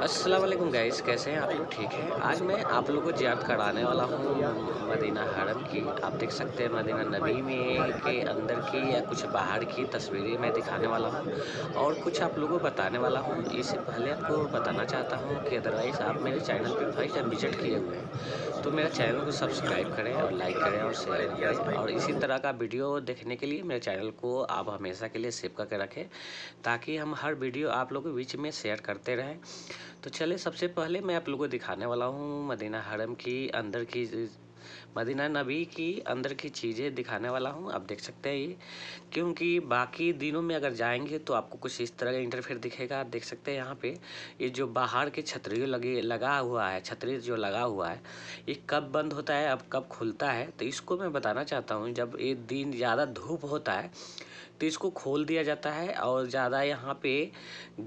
वालेकुम गाइस कैसे हैं आप लोग ठीक है आज मैं आप लोगों को जैब कराने वाला हूँ मदीना हरम की आप देख सकते हैं मदीना नबी में के अंदर की या कुछ बाहर की तस्वीरें मैं दिखाने वाला हूँ और कुछ आप लोगों को बताने वाला हूँ इससे पहले आपको बताना चाहता हूँ कि अदरवाइज़ आप मेरे चैनल पर फर्स्ट टाइम विजिट किए हुए हैं तो मेरे चैनल को सब्सक्राइब करें और लाइक करें और शेयर करें और इसी तरह का वीडियो देखने के लिए मेरे चैनल को आप हमेशा के लिए सेव करके रखें ताकि हम हर वीडियो आप लोगों के बीच में शेयर करते रहें तो चले सबसे पहले मैं आप लोगों को दिखाने वाला हूँ मदीना हरम की अंदर की मदीना नबी की अंदर की चीज़ें दिखाने वाला हूँ आप देख सकते हैं ये क्योंकि बाकी दिनों में अगर जाएंगे तो आपको कुछ इस तरह का इंटरफेयर दिखेगा आप देख सकते हैं यहाँ पे ये जो बाहर के छतरी लगे लगा हुआ है छतरी जो लगा हुआ है ये कब बंद होता है अब कब खुलता है तो इसको मैं बताना चाहता हूँ जब ये दिन ज़्यादा धूप होता है तो इसको खोल दिया जाता है और ज़्यादा यहाँ पे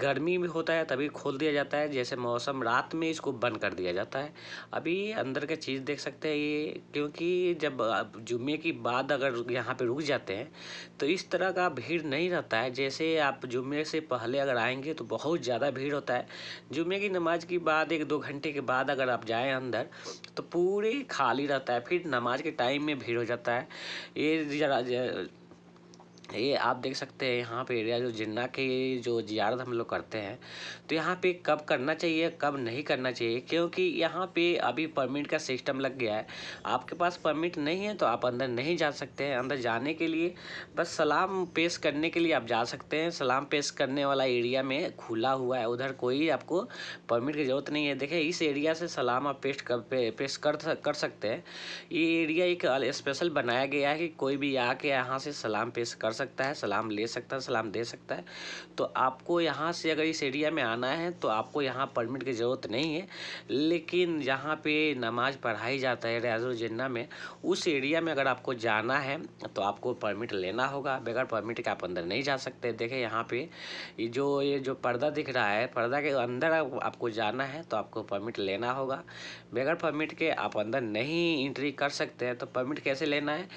गर्मी में होता है तभी खोल दिया जाता है जैसे मौसम रात में इसको बंद कर दिया जाता है अभी अंदर का चीज़ देख सकते हैं ये क्योंकि जब जुम्मे की बाद अगर यहाँ पे रुक जाते हैं तो इस तरह का भीड़ नहीं रहता है जैसे आप जुम्मे से पहले अगर आएंगे तो बहुत ज़्यादा भीड़ होता है जुम्मे की नमाज़ के बाद एक दो घंटे के बाद अगर आप जाएँ अंदर तो पूरे खाली रहता है फिर नमाज के टाइम में भीड़ हो जाता है ये ज़रा ये आप देख सकते हैं यहाँ पे एरिया जो जिन्ना के जो जियारत हम लोग करते हैं तो यहाँ पे कब करना चाहिए कब नहीं करना चाहिए क्योंकि यहाँ पे अभी परमिट का सिस्टम लग गया है आपके पास परमिट नहीं है तो आप अंदर नहीं जा सकते हैं अंदर जाने के लिए बस सलाम पेश करने के लिए आप जा सकते हैं सलाम पेश करने वाला एरिया में खुला हुआ है उधर कोई आपको परमिट की ज़रूरत नहीं है देखें इस एरिया से सलाम आप पेश कर पेश कर कर सकते हैं ये एरिया एक स्पेशल बनाया गया है कि कोई भी आके यहाँ से सलाम पेश कर सकते सकता है सलाम ले सकता है सलाम दे सकता है तो आपको यहाँ से अगर इस एरिया में आना है तो आपको यहाँ परमिट की ज़रूरत नहीं है लेकिन जहाँ पे नमाज पढ़ाई जाता है रियाजन्ना में उस एरिया में अगर आपको जाना है तो आपको परमिट लेना होगा बगैर परमिट के आप अंदर नहीं जा सकते देखें यहाँ पे जो ये जो पर्दा दिख रहा है पर्दा के अंदर आपको जाना है तो आपको परमिट लेना होगा बगैर परमिट के आप अंदर नहीं एंट्री कर सकते हैं तो परमिट कैसे लेना है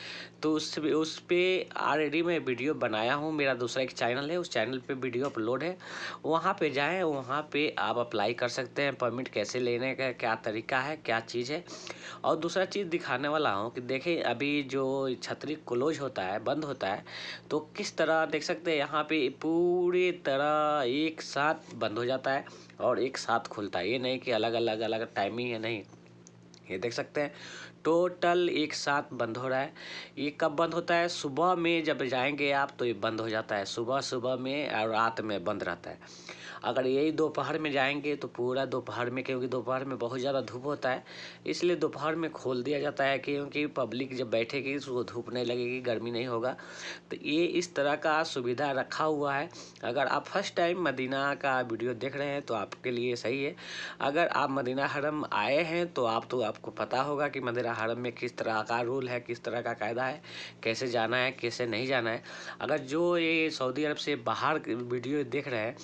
तो उस उस पर ऑलरेडी मैं वीडियो बनाया हूँ मेरा दूसरा एक चैनल है उस चैनल पे वीडियो अपलोड है वहाँ पे जाएँ वहाँ पे आप अप्लाई कर सकते हैं परमिट कैसे लेने का क्या तरीका है क्या चीज़ है और दूसरा चीज़ दिखाने वाला हूँ कि देखें अभी जो छतरी क्लोज होता है बंद होता है तो किस तरह देख सकते हैं यहाँ पर पूरी तरह एक साथ बंद हो जाता है और एक साथ खुलता है ये नहीं कि अलग अलग अलग टाइमिंग है नहीं ये देख सकते हैं टोटल एक साथ बंद हो रहा है ये कब बंद होता है सुबह में जब जाएंगे आप तो ये बंद हो जाता है सुबह सुबह में और रात में बंद रहता है अगर यही दोपहर में जाएंगे तो पूरा दोपहर में क्योंकि दोपहर में बहुत ज़्यादा धूप होता है इसलिए दोपहर में खोल दिया जाता है क्योंकि पब्लिक जब बैठेगी तो उसको धूप नहीं लगेगी गर्मी नहीं होगा तो ये इस तरह का सुविधा रखा हुआ है अगर आप फर्स्ट टाइम मदीना का वीडियो देख रहे हैं तो आपके लिए सही है अगर आप मदीना हरम आए हैं तो आप तो आपको पता होगा कि मदीना हरम में किस तरह का रूल है किस तरह का कायदा है कैसे जाना है कैसे नहीं जाना है अगर जो ये सऊदी अरब से बाहर वीडियो देख रहे हैं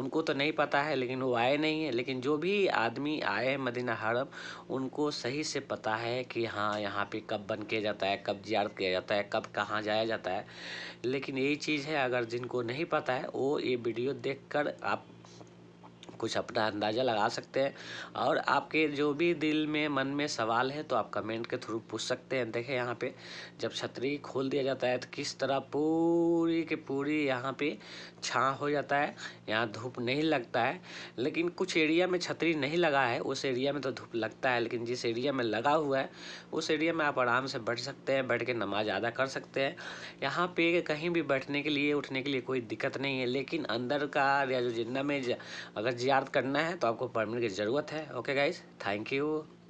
उनको तो नहीं पता है लेकिन वो आए नहीं है लेकिन जो भी आदमी आए हैं मदीना हरम उनको सही से पता है कि हाँ यहाँ पे कब बन किया जाता है कब जियारत किया जाता है कब कहाँ जाया जाता है लेकिन यही चीज़ है अगर जिनको नहीं पता है वो ये वीडियो देख कर आप कुछ अपना अंदाज़ा लगा सकते हैं और आपके जो भी दिल में मन में सवाल है तो आप कमेंट के थ्रू पूछ सकते हैं देखें यहाँ पे जब छतरी खोल दिया जाता है तो किस तरह पूरी के पूरी यहाँ पे छाँ हो जाता है यहाँ धूप नहीं लगता है लेकिन कुछ एरिया में छतरी नहीं लगा है उस एरिया में तो धूप लगता है लेकिन जिस एरिया में लगा हुआ है उस एरिया में आप आराम से बैठ सकते हैं बैठ के नमाज अदा कर सकते हैं यहाँ पे कहीं भी बैठने के लिए उठने के लिए कोई दिक्कत नहीं है लेकिन अंदर का या जो जिन्ना में अगर याद करना है तो आपको परमिट की ज़रूरत है ओके गाइज थैंक यू